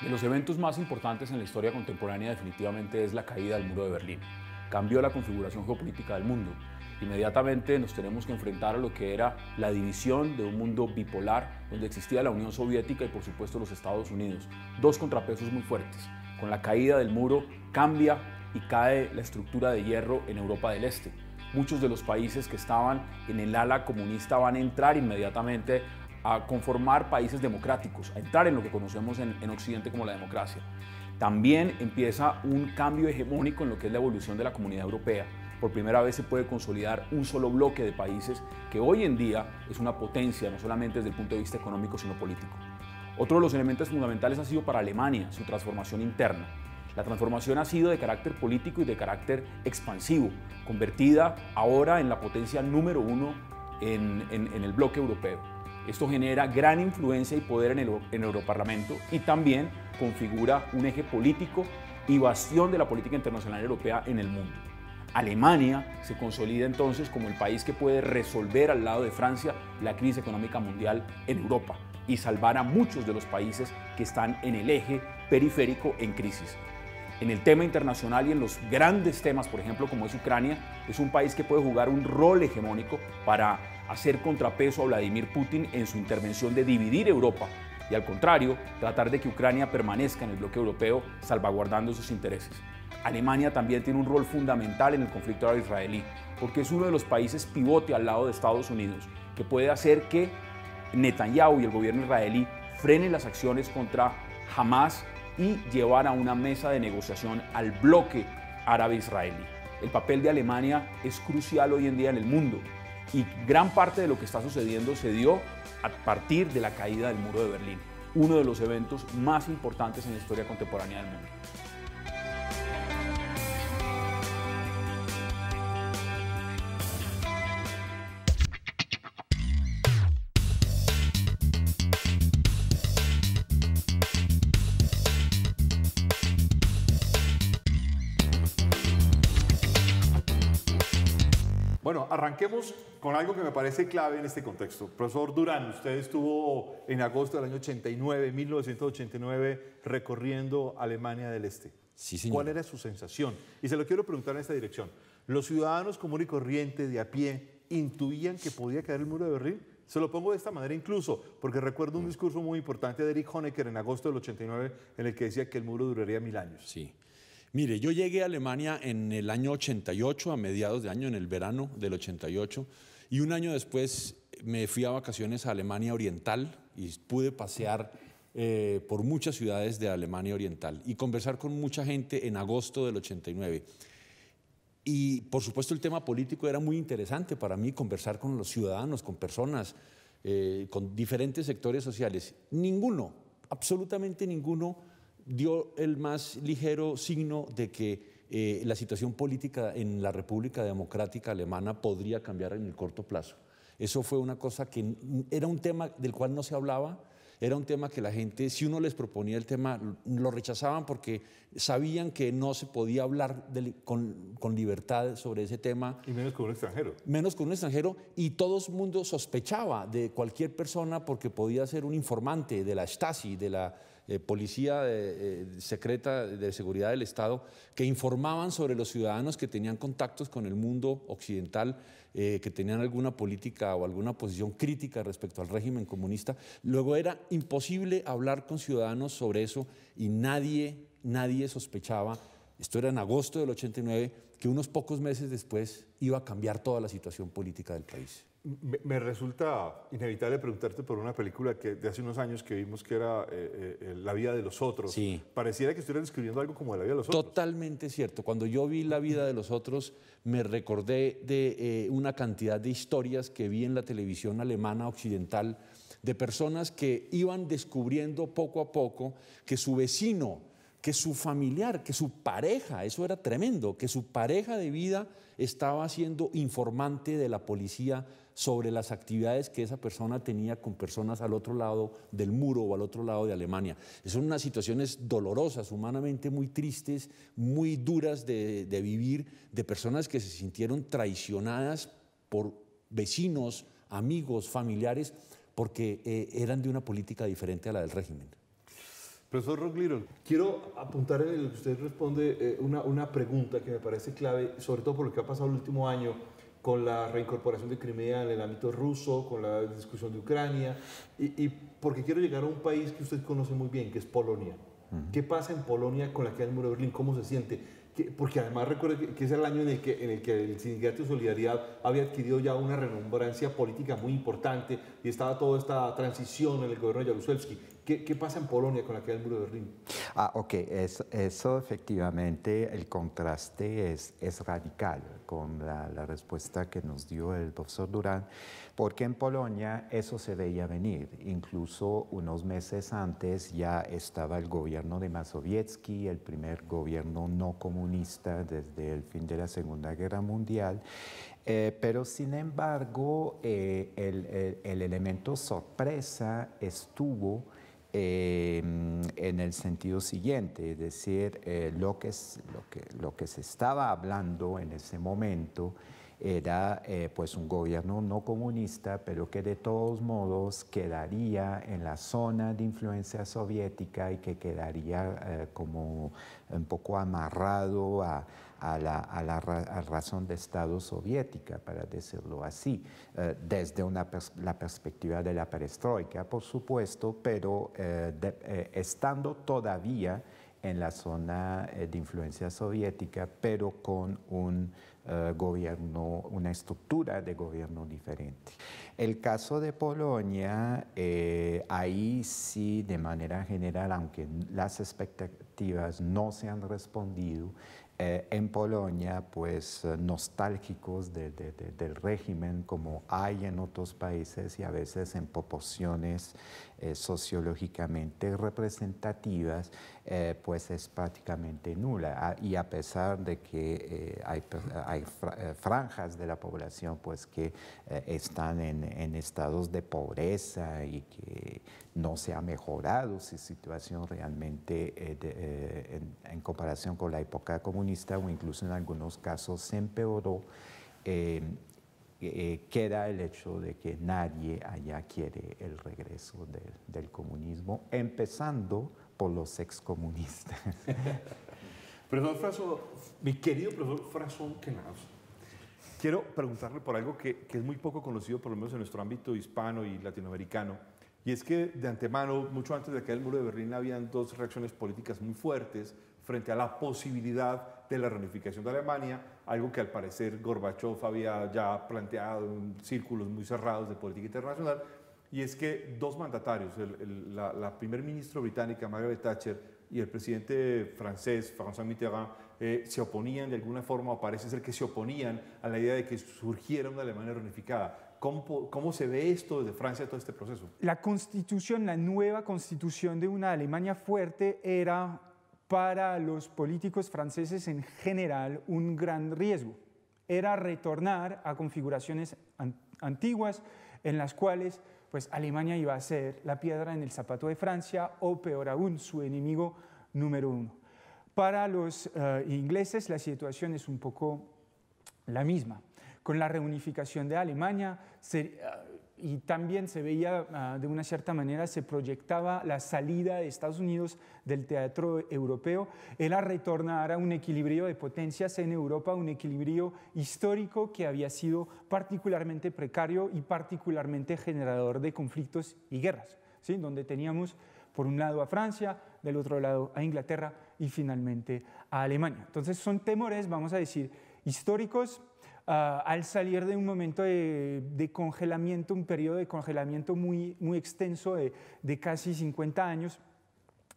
De los eventos más importantes en la historia contemporánea definitivamente es la caída del muro de Berlín. Cambió la configuración geopolítica del mundo. Inmediatamente nos tenemos que enfrentar a lo que era la división de un mundo bipolar donde existía la Unión Soviética y por supuesto los Estados Unidos. Dos contrapesos muy fuertes. Con la caída del muro cambia y cae la estructura de hierro en Europa del Este muchos de los países que estaban en el ala comunista van a entrar inmediatamente a conformar países democráticos, a entrar en lo que conocemos en, Occidente como la democracia. También empieza un cambio hegemónico en lo que es la evolución de la comunidad europea. Por primera vez se puede consolidar un solo bloque de países que hoy en día es una potencia, no solamente desde el punto de vista económico, sino político. Otro de los elementos fundamentales ha sido para Alemania su transformación interna. La transformación ha sido de carácter político y de carácter expansivo, convertida ahora en la potencia número uno en el bloque europeo. Esto genera gran influencia y poder en el, Europarlamento y también configura un eje político y bastión de la política internacional europea en el mundo. Alemania se consolida entonces como el país que puede resolver al lado de Francia la crisis económica mundial en Europa y salvar a muchos de los países que están en el eje periférico en crisis. En el tema internacional y en los grandes temas, por ejemplo, como es Ucrania, es un país que puede jugar un rol hegemónico para hacer contrapeso a Vladimir Putin en su intervención de dividir Europa y al contrario, tratar de que Ucrania permanezca en el bloque europeo salvaguardando sus intereses. Alemania también tiene un rol fundamental en el conflicto israelí porque es uno de los países pivote al lado de Estados Unidos, que puede hacer que Netanyahu y el gobierno israelí frenen las acciones contra Hamas y llevar a una mesa de negociación al bloque árabe-israelí. El papel de Alemania es crucial hoy en día en el mundo, y gran parte de lo que está sucediendo se dio a partir de la caída del muro de Berlín, uno de los eventos más importantes en la historia contemporánea del mundo. Bueno, arranquemos con algo que me parece clave en este contexto. Profesor Durán, usted estuvo en agosto del año 89, 1989, recorriendo Alemania del Este. Sí, señor. ¿Cuál era su sensación? Y se lo quiero preguntar en esta dirección. ¿Los ciudadanos común y corriente de a pie intuían que podía caer el muro de Berlín? Se lo pongo de esta manera incluso, porque recuerdo un mm. discurso muy importante de Eric Honecker en agosto del 89, en el que decía que el muro duraría mil años. Sí. Mire, yo llegué a Alemania en el año 88, a mediados de año, en el verano del 88, y un año después me fui a vacaciones a Alemania Oriental y pude pasear eh, por muchas ciudades de Alemania Oriental y conversar con mucha gente en agosto del 89. Y por supuesto el tema político era muy interesante para mí, conversar con los ciudadanos, con personas, eh, con diferentes sectores sociales. Ninguno, absolutamente ninguno dio el más ligero signo de que eh, la situación política en la República Democrática Alemana podría cambiar en el corto plazo. Eso fue una cosa que era un tema del cual no se hablaba, era un tema que la gente, si uno les proponía el tema, lo rechazaban porque sabían que no se podía hablar con, con, libertad sobre ese tema. Y menos con un extranjero. Menos con un extranjero. Y todo el mundo sospechaba de cualquier persona porque podía ser un informante de la Stasi, de la, eh, policía eh, eh, secreta de seguridad del Estado, que informaban sobre los ciudadanos que tenían contactos con el mundo occidental, que tenían alguna política o alguna posición crítica respecto al régimen comunista. Luego era imposible hablar con ciudadanos sobre eso y nadie, nadie sospechaba esto era en agosto del 89, que unos pocos meses después iba a cambiar toda la situación política del país me, resulta inevitable preguntarte por una película que de hace unos años que vimos que era eh, eh, eh, La vida de los otros. Sí. Pareciera que estuvieran escribiendo algo como La vida de los otros. Totalmente cierto. Cuando yo vi La vida de los otros, me recordé de una cantidad de historias que vi en la televisión alemana occidental de personas que iban descubriendo poco a poco que su vecino que su familiar, que su pareja, eso era tremendo, que su pareja de vida estaba siendo informante de la policía sobre las actividades que esa persona tenía con personas al otro lado del muro o al otro lado de Alemania. Son unas situaciones dolorosas, humanamente muy tristes, muy duras de, vivir, de personas que se sintieron traicionadas por vecinos, amigos, familiares, porque eh, eran de una política diferente a la del régimen. Profesor Rogliron, quiero apuntar en el que usted responde eh, una, una, pregunta que me parece clave, sobre todo por lo que ha pasado el último año con la reincorporación de Crimea en el ámbito ruso, con la discusión de Ucrania, y, y porque quiero llegar a un país que usted conoce muy bien, que es Polonia. ¿Qué pasa en Polonia con la caída del muro de Berlín? ¿Cómo se siente? porque además recuerde que, es el año en el, que, en el que el Sindicato de Solidaridad había adquirido ya una renombrancia política muy importante y estaba toda esta transición en el gobierno de Jaruzelski. ¿Qué, pasa en Polonia con la caída del muro de Berlín? Ah, ok, eso efectivamente, el contraste es, es radical con la, respuesta que nos dio el profesor Durán, porque en Polonia eso se veía venir. Incluso unos meses antes ya estaba el gobierno de Mazowiecki, el primer gobierno no comunista desde el fin de la Segunda Guerra Mundial. Eh, pero sin embargo, eh, el, el elemento sorpresa estuvo Em, en el sentido siguiente, es decir, eh, lo, que, lo, que, lo que se estaba hablando en ese momento era eh, pues un gobierno no comunista, pero que de todos modos quedaría en la zona de influencia soviética y que quedaría eh, como un poco amarrado a, la, razón de Estado soviética, para decirlo así, eh, desde la perspectiva de la perestroika, por supuesto, pero estando todavía en la zona de influencia soviética, pero con un eh, gobierno, una estructura de gobierno diferente. El caso de Polonia, eh, ahí sí, de manera general, aunque las expectativas no se han respondido, eh, en Polonia, pues nostálgicos del régimen como hay en otros países y a veces en proporciones eh, sociológicamente representativas, eh, pues es prácticamente nula. Ah, y a pesar de que eh, hay, franjas de la población pues, que están en, estados de pobreza y que no se ha mejorado su situación realmente en, comparación con la época comunista o incluso en algunos casos se empeoró. Eh, queda el hecho de que nadie allá quiere el regreso del comunismo, empezando por los excomunistas. profesor Fraso, mi querido profesor Fraso Quenaos, quiero preguntarle por algo que, que es muy poco conocido, por lo menos en nuestro ámbito hispano y latinoamericano. Y es que de antemano, mucho antes de caer el muro de Berlín, habían dos reacciones políticas muy fuertes frente a la posibilidad de la reunificación de Alemania, algo que al parecer Gorbachev había ya planteado en círculos muy cerrados de política internacional, y es que dos mandatarios, la, primer ministra británica Margaret Thatcher y el presidente francés François Mitterrand eh, se oponían de alguna forma, o parece ser que se oponían a la idea de que surgiera una Alemania reunificada. ¿Cómo, ¿Cómo, se ve esto desde Francia, todo este proceso? La constitución, la nueva constitución de una Alemania fuerte era para los políticos franceses en general un gran riesgo. Era retornar a configuraciones antiguas en las cuales pues, Alemania iba a ser la piedra en el zapato de Francia o peor aún su enemigo número uno. Para los eh, ingleses la situación es un poco la misma. Con la reunificación de Alemania eh, y también se veía ah, de una cierta manera, se proyectaba la salida de Estados Unidos del teatro europeo, era retornar a un equilibrio de potencias en Europa, un equilibrio histórico que había sido particularmente precario y particularmente generador de conflictos y guerras, ¿sí? donde teníamos por un lado a Francia, del otro lado a Inglaterra y finalmente a Alemania. Entonces son temores, vamos a decir, históricos Ah, al salir de un momento de, congelamiento, un periodo de congelamiento muy, extenso de, casi 50 años,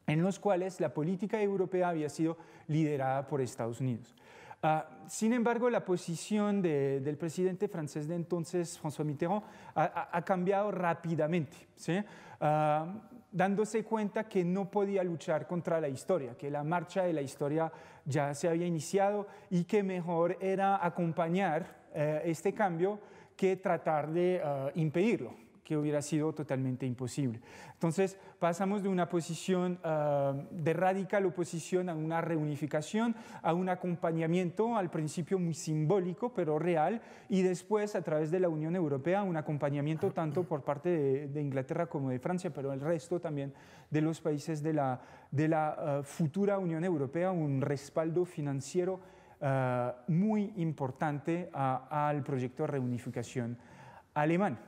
en los cuales la política europea había sido liderada por Estados Unidos. Ah, sin embargo, la posición del presidente francés de entonces, François Mitterrand, ha, cambiado rápidamente. ¿sí? Ah, dándose cuenta que no podía luchar contra la historia, que la marcha de la historia ya se había iniciado y que mejor era acompañar eh, este cambio que tratar de eh, impedirlo que hubiera sido totalmente imposible. Entonces pasamos de una posición ah, de radical oposición a una reunificación, a un acompañamiento al principio muy simbólico pero real y después a través de la Unión Europea un acompañamiento tanto por parte de, Inglaterra como de Francia, pero el resto también de los países de la, de la ah, futura Unión Europea, un respaldo financiero ah, muy importante al proyecto de reunificación alemán.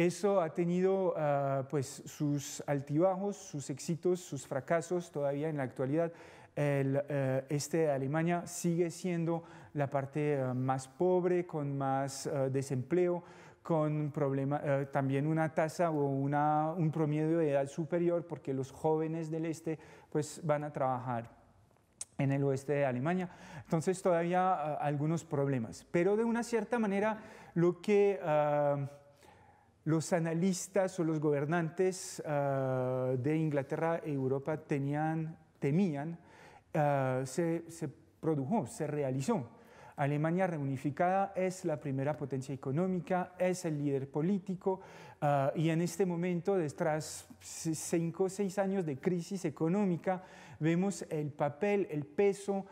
Eso ha tenido ah, pues, sus altibajos, sus éxitos, sus fracasos todavía en la actualidad. El eh, este de Alemania sigue siendo la parte ah, más pobre, con más ah, desempleo, con problema, también una tasa o una, un promedio de edad superior porque los jóvenes del este pues, van a trabajar en el oeste de Alemania. Entonces todavía algunos problemas. Pero de una cierta manera lo que los analistas o los gobernantes ah, de Inglaterra y e Europa tenían, temían, ah, se, produjo, se realizó. Alemania reunificada es la primera potencia económica, es el líder político ah, y en este momento, tras cinco o seis años de crisis económica, vemos el papel, el peso,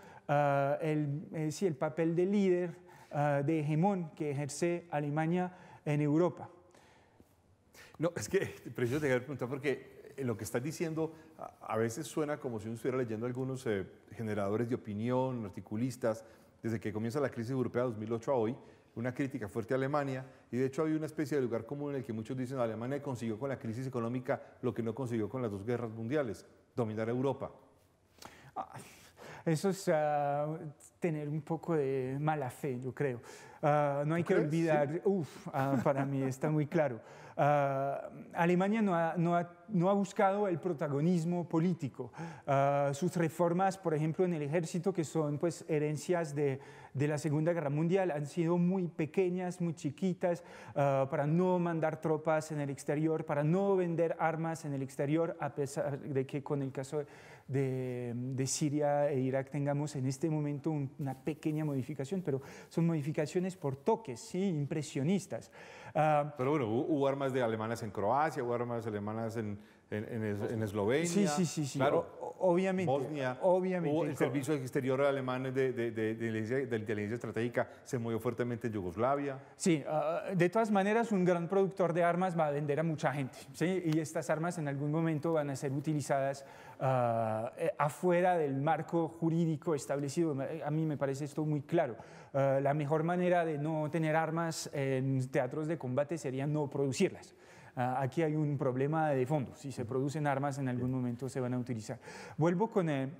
el, eh, el papel de líder, de hegemón que ejerce Alemania en Europa. No, es que preciso te preguntar porque eh, lo que estás diciendo a, veces suena como si uno estuviera leyendo algunos eh, generadores de opinión, articulistas, desde que comienza la crisis europea de 2008 a hoy, una crítica fuerte a Alemania, y de hecho hay una especie de lugar común en el que muchos dicen Alemania consiguió con la crisis económica lo que no consiguió con las dos guerras mundiales, dominar Europa. Eso es ah, tener un poco de mala fe, yo creo. Ah, no hay que olvidar, ah, para mí está muy claro. Ah, Alemania no ha, buscado el protagonismo político. Ah, sus reformas, por ejemplo, en el ejército, que son pues, herencias de, la Segunda Guerra Mundial, han sido muy pequeñas, muy chiquitas, ah, para no mandar tropas en el exterior, para no vender armas en el exterior, a pesar de que con el caso de, Siria e Irak tengamos en este momento una pequeña modificación, pero son modificaciones por toques, ¿sí? impresionistas. Ah, Pero bueno, hubo, armas de alemanas en Croacia, hubo armas alemanas en, en, en, en, Eslovenia. Claro, obviamente. Bosnia. Obviamente. el Servicio Exterior Alemán de, de, de, inteligencia estratégica se movió fuertemente en Yugoslavia. Sí, ah, de todas maneras, un gran productor de armas va a vender a mucha gente. ¿sí? Y estas armas en algún momento van a ser utilizadas ah, eh, afuera del marco jurídico establecido. A mí me parece esto muy claro. Ah, la mejor manera de no tener armas en teatros de combate sería no producirlas. Ah, aquí hay un problema de fondo. Si se producen armas, en algún momento se van a utilizar. Vuelvo con el, eh,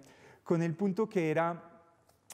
con el punto que era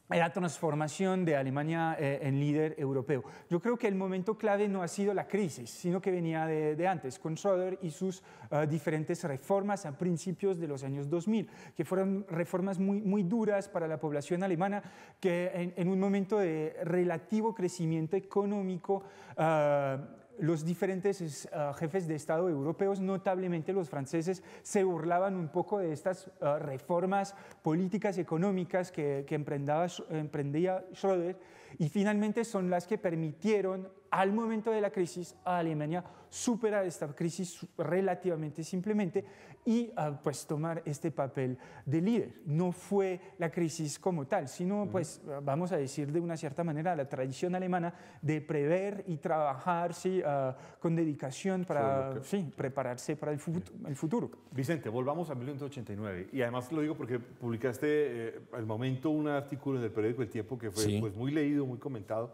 la transformación de Alemania eh, en líder europeo. Yo creo que el momento clave no ha sido la crisis, sino que venía de, antes, con Schröder y sus ah, diferentes reformas a principios de los años 2000, que fueron reformas muy, muy duras para la población alemana, que en, un momento de relativo crecimiento económico ah, los diferentes ah, jefes de Estado europeos, notablemente los franceses, se burlaban un poco de estas ah, reformas políticas y económicas que, que emprendía Schroeder y finalmente son las que permitieron al momento de la crisis, Alemania supera esta crisis relativamente simplemente y ah, pues tomar este papel de líder. No fue la crisis como tal, sino pues ah, vamos a decir de una cierta manera la tradición alemana de prever y trabajar ¿sí? Ah, con dedicación para prepararse para el, futuro. Vicente, volvamos a 1989 y además lo digo porque publicaste eh, al momento un artículo en el periódico El Tiempo que fue pues, muy leído, muy comentado.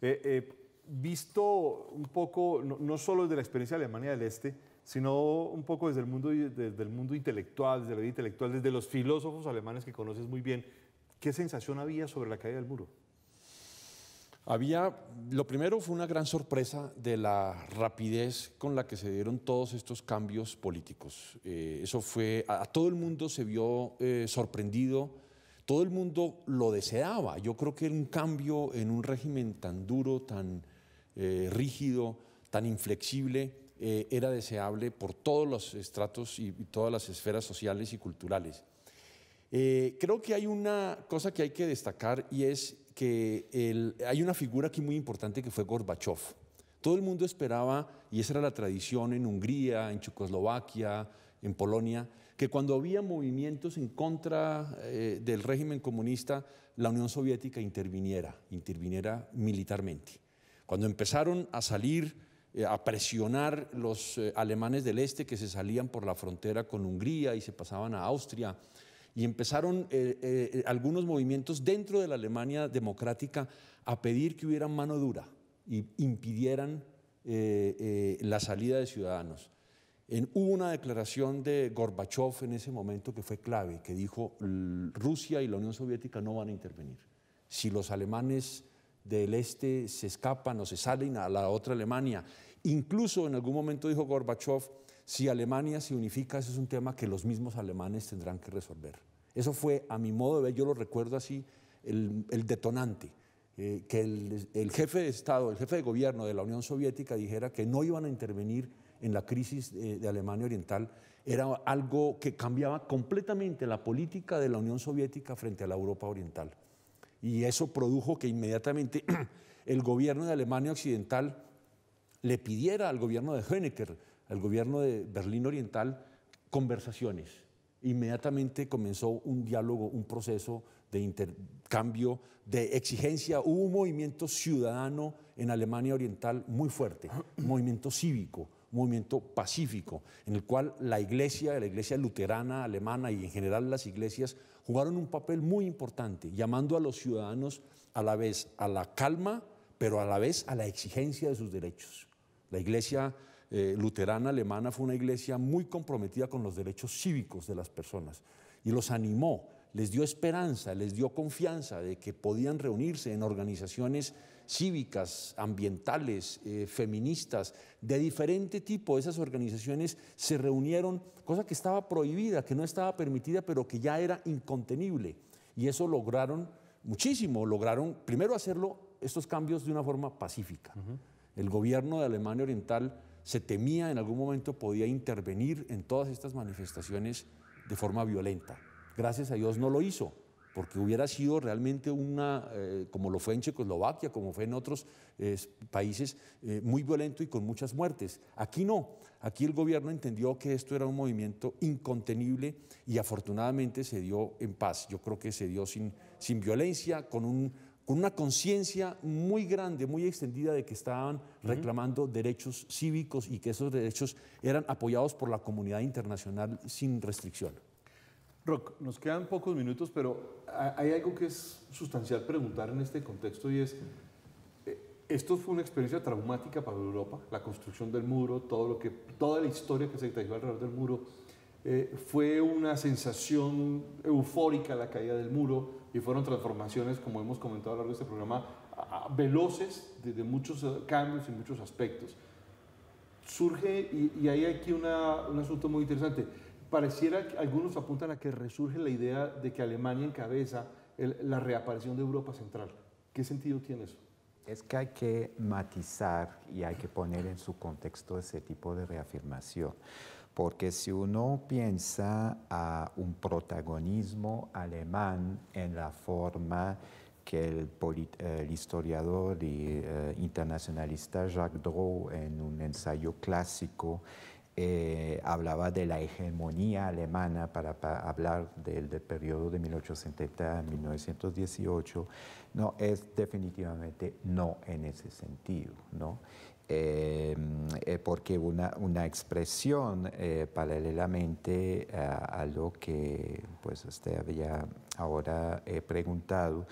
Eh, eh, visto un poco, no, solo desde la experiencia de Alemania del Este, sino un poco desde el, mundo, desde el mundo intelectual, desde la vida intelectual, desde los filósofos alemanes que conoces muy bien, ¿qué sensación había sobre la caída del muro? Había, lo primero fue una gran sorpresa de la rapidez con la que se dieron todos estos cambios políticos. Eh, eso fue, a, todo el mundo se vio eh, sorprendido, todo el mundo lo deseaba. Yo creo que un cambio en un régimen tan duro, tan eh, rígido, tan inflexible, eh, era deseable por todos los estratos y, todas las esferas sociales y culturales. Eh, creo que hay una cosa que hay que destacar y es que hay una figura aquí muy importante que fue Gorbachev. Todo el mundo esperaba, y esa era la tradición en Hungría, en Checoslovaquia, en Polonia, que cuando había movimientos en contra del régimen comunista, la Unión Soviética interviniera, interviniera militarmente. Cuando empezaron a salir, eh, a presionar los eh, alemanes del este que se salían por la frontera con Hungría y se pasaban a Austria, y empezaron eh, algunos movimientos dentro de la Alemania democrática a pedir que hubieran mano dura y impidieran la salida de ciudadanos. En, hubo una declaración de Gorbachev en ese momento que fue clave, que dijo Rusia y la Unión Soviética no van a intervenir. Si los alemanes del este se escapan o se salen a la otra Alemania. Incluso en algún momento dijo Gorbachev, si Alemania se unifica, ese es un tema que los mismos alemanes tendrán que resolver. Eso fue, a mi modo de ver, yo lo recuerdo así, el, detonante, eh, que el, jefe de Estado, el jefe de gobierno de la Unión Soviética dijera que no iban a intervenir en la crisis de Alemania Oriental, era algo que cambiaba completamente la política de la Unión Soviética frente a la Europa Oriental y eso produjo que inmediatamente el gobierno de Alemania Occidental le pidiera al gobierno de Honecker, al gobierno de Berlín Oriental, conversaciones. Inmediatamente comenzó un diálogo, un proceso de intercambio, de exigencia. Hubo un movimiento ciudadano en Alemania Oriental muy fuerte, un movimiento cívico, un movimiento pacífico, en el cual la iglesia, la iglesia luterana alemana y en general las iglesias jugaron un papel muy importante, llamando a los ciudadanos a la vez a la calma, pero a la vez a la exigencia de sus derechos. La iglesia eh, luterana alemana fue una iglesia muy comprometida con los derechos cívicos de las personas y los animó les dio esperanza, les dio confianza de que podían reunirse en organizaciones cívicas, ambientales, eh, feministas, de diferente tipo. Esas organizaciones se reunieron, cosa que estaba prohibida, que no estaba permitida, pero que ya era incontenible. Y eso lograron muchísimo, lograron primero hacerlo estos cambios de una forma pacífica. El gobierno de Alemania Oriental se temía en algún momento podía intervenir en todas estas manifestaciones de forma violenta. Gracias a Dios no lo hizo, porque hubiera sido realmente una, eh, como lo fue en Checoslovaquia, como fue en otros eh, países, eh, muy violento y con muchas muertes. Aquí no, aquí el gobierno entendió que esto era un movimiento incontenible y afortunadamente se dio en paz. Yo creo que se dio sin, violencia, con una conciencia muy grande, muy extendida de que estaban reclamando derechos cívicos y que esos derechos eran apoyados por la comunidad internacional sin restricción. Rock, nos quedan pocos minutos, pero hay algo que es sustancial preguntar en este contexto y es, eh, esto fue una experiencia traumática para Europa, la construcción del muro, todo lo que, toda la historia que se detalló alrededor del muro, eh, fue una sensación eufórica la caída del muro y fueron transformaciones, como hemos comentado a lo largo de este programa, veloces de, muchos eh, cambios y muchos aspectos. Surge, y, hay aquí un asunto muy interesante, pareciera que algunos apuntan a que resurge la idea de que Alemania encabeza la reaparición de Europa Central. ¿Qué sentido tiene eso? Es que hay que matizar y hay que poner en su contexto ese tipo de reafirmación. Porque si uno piensa a un protagonismo alemán en la forma que el, historiador y eh, internacionalista Jacques Drou en un ensayo clásico eh, hablaba de la hegemonía alemana para, hablar del, del, periodo de 1870 a 1918, no es definitivamente no en ese sentido, ¿no? Em, eh, porque una, expresión eh, paralelamente a, lo que pues usted había ahora preguntado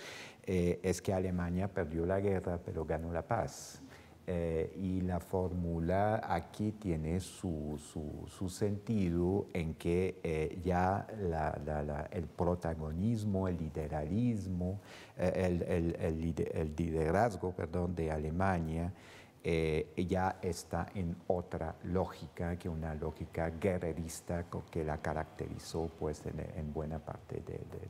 es que Alemania perdió la guerra pero ganó la paz. Eh, y la fórmula aquí tiene su, su, sentido en que eh, ya el protagonismo, el eh, el, liderazgo perdón, de Alemania ya está en otra lógica que una lógica guerrerista que la caracterizó pues, en, buena parte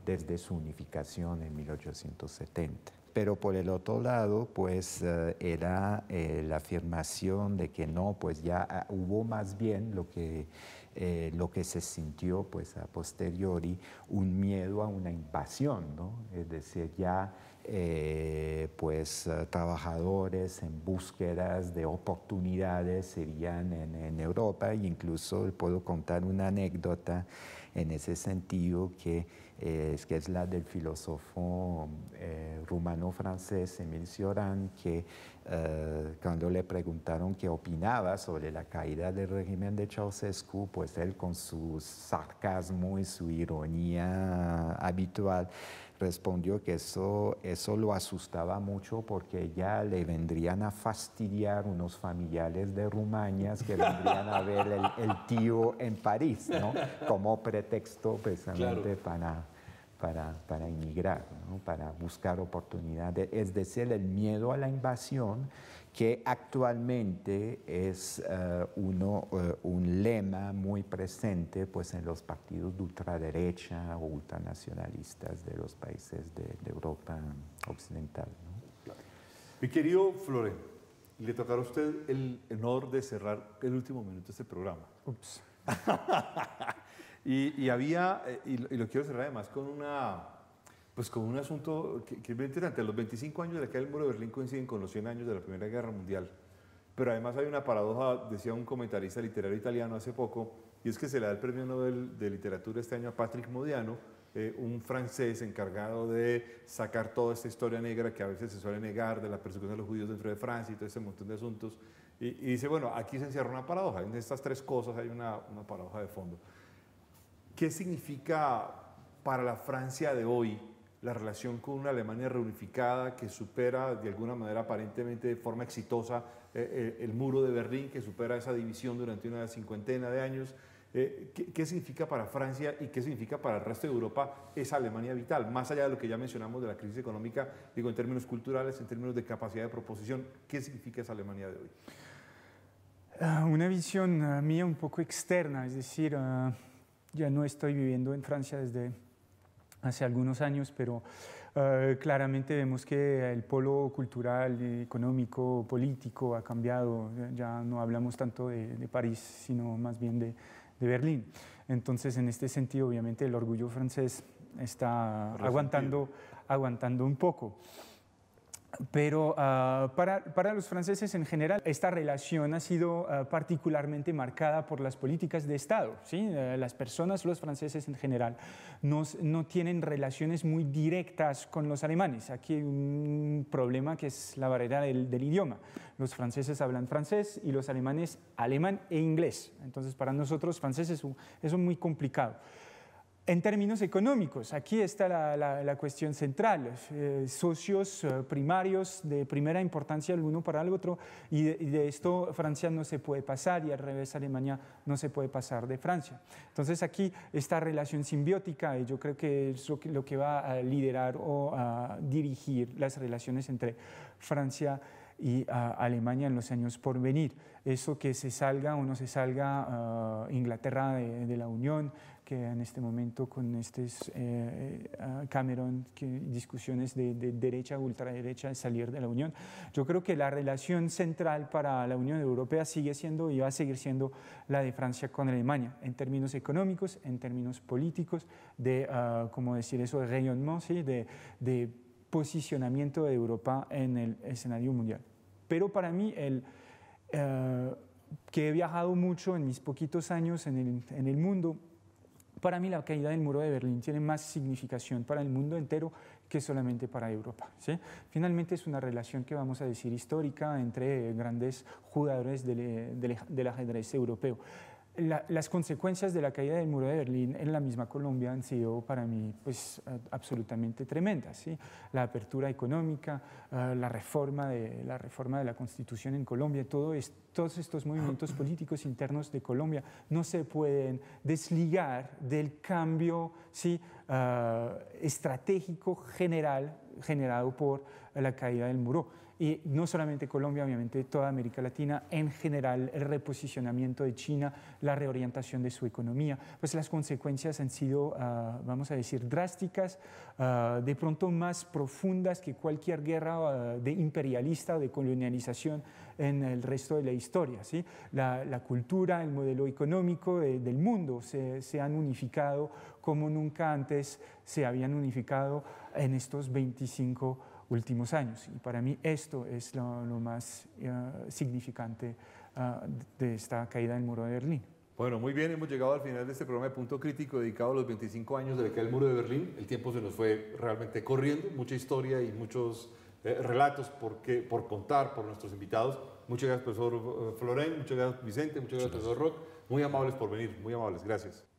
desde su unificación en 1870 pero por el otro lado, pues eh, era eh, la afirmación de que no, pues ya ah, hubo más bien lo que, eh, lo que se sintió pues a posteriori, un miedo a una invasión, Es decir, ya pues trabajadores en búsquedas de oportunidades serían en, en Europa, e incluso puedo contar una anécdota en ese sentido que, eh, es que es la del filósofo eh, rumano-francés Emile Cioran, que eh, cuando le preguntaron qué opinaba sobre la caída del régimen de Ceausescu, pues él con su sarcasmo y su ironía habitual, respondió que eso, eso lo asustaba mucho porque ya le vendrían a fastidiar unos familiares de Rumañas que vendrían a ver el, tío en París, Como pretexto precisamente para, para, inmigrar, para buscar oportunidades. Es decir, el miedo a la invasión que actualmente es eh, uno, eh, un lema muy presente pues, en los partidos de ultraderecha o ultranacionalistas de los países de, Europa Occidental. Mi querido Flore, le tocará a usted el honor de cerrar el último minuto de este programa. y, había, eh, y lo quiero cerrar además con una pues con un asunto que, es muy interesante. Los 25 años de la caída del muro de Berlín coinciden con los 100 años de la Primera Guerra Mundial. Pero además hay una paradoja, decía un comentarista literario italiano hace poco, y es que se le da el premio Nobel de Literatura este año a Patrick Modiano, eh, un francés encargado de sacar toda esta historia negra que a veces se suele negar de la persecución de los judíos dentro de Francia y todo ese montón de asuntos. Y, dice, bueno, aquí se encierra una paradoja. En estas tres cosas hay una paradoja de fondo. ¿Qué significa para la Francia de hoy la relación con una Alemania reunificada que supera de alguna manera aparentemente de forma exitosa eh, eh, el, muro de Berlín, que supera esa división durante una cincuentena de años. Eh, ¿qué, significa para Francia y qué significa para el resto de Europa esa Alemania vital? Más allá de lo que ya mencionamos de la crisis económica, digo en términos culturales, en términos de capacidad de proposición, ¿qué significa esa Alemania de hoy? Ah, una visión ah, mía un poco externa, es decir, ah, ya no estoy viviendo en Francia desde hace algunos años, pero eh, claramente vemos que el polo cultural, económico, político ha cambiado. Ya no hablamos tanto de, París, sino más bien de, Berlín. Entonces, en este sentido, obviamente, el orgullo francés está aguantando, aguantando un poco. Pero ah, para, los franceses en general, esta relación ha sido ah, particularmente marcada por las políticas de Estado. Ah, las personas, los franceses en general, no tienen relaciones muy directas con los alemanes. Aquí hay un problema que es la variedad del, idioma. Los franceses hablan francés y los alemanes alemán e inglés. Entonces, para nosotros, franceses, es muy complicado en términos económicos, aquí está la, cuestión central, eh, socios eh, primarios de primera importancia el uno para el otro, y de, esto Francia no se puede pasar, y al revés Alemania no se puede pasar de Francia. Entonces aquí esta relación simbiótica, y yo creo que es lo que, va a liderar o a dirigir las relaciones entre Francia y y a Alemania en los años por venir. Eso que se salga o no se salga ah, Inglaterra de, la Unión, que en este momento con este Cameron, que discusiones de, derecha, ultraderecha, salir de la Unión. Yo creo que la relación central para la Unión Europea sigue siendo y va a seguir siendo la de Francia con Alemania, en términos económicos, en términos políticos, de, ah, ¿cómo decir eso, de rayonnement, ¿sí? de posicionamiento de Europa en el escenario mundial. Pero para mí, el, eh, que he viajado mucho en mis poquitos años en el, en el mundo, para mí la caída del muro de Berlín tiene más significación para el mundo entero que solamente para Europa. Finalmente es una relación que vamos a decir histórica entre grandes jugadores del, del ajedrez europeo las consecuencias de la caída del muro de Berlín en la misma Colombia han sido para mí pues, absolutamente tremendas. La apertura económica, eh, la, reforma de, la reforma de la constitución en Colombia, todo todos estos movimientos políticos internos de Colombia no se pueden desligar del cambio ¿sí? Eh, estratégico general generado por la caída del muro y no solamente Colombia, obviamente toda América Latina, en general el reposicionamiento de China, la reorientación de su economía, pues las consecuencias han sido, ah, vamos a decir, drásticas, ah, de pronto más profundas que cualquier guerra ah, de imperialista o de colonialización en el resto de la historia. ¿sí? La, cultura, el modelo económico del mundo se, se han unificado como nunca antes se habían unificado en estos 25 años últimos años. Y para mí esto es lo, más eh, significante ah, de esta caída del muro de Berlín. Bueno, muy bien, hemos llegado al final de este programa de Punto Crítico dedicado a los 25 años de la caída del muro de Berlín. El tiempo se nos fue realmente corriendo, mucha historia y muchos eh, relatos por, por contar por nuestros invitados. Muchas gracias, profesor eh, Florén, muchas gracias, Vicente, muchas gracias, profesor Rock. Muy amables por venir, muy amables, gracias.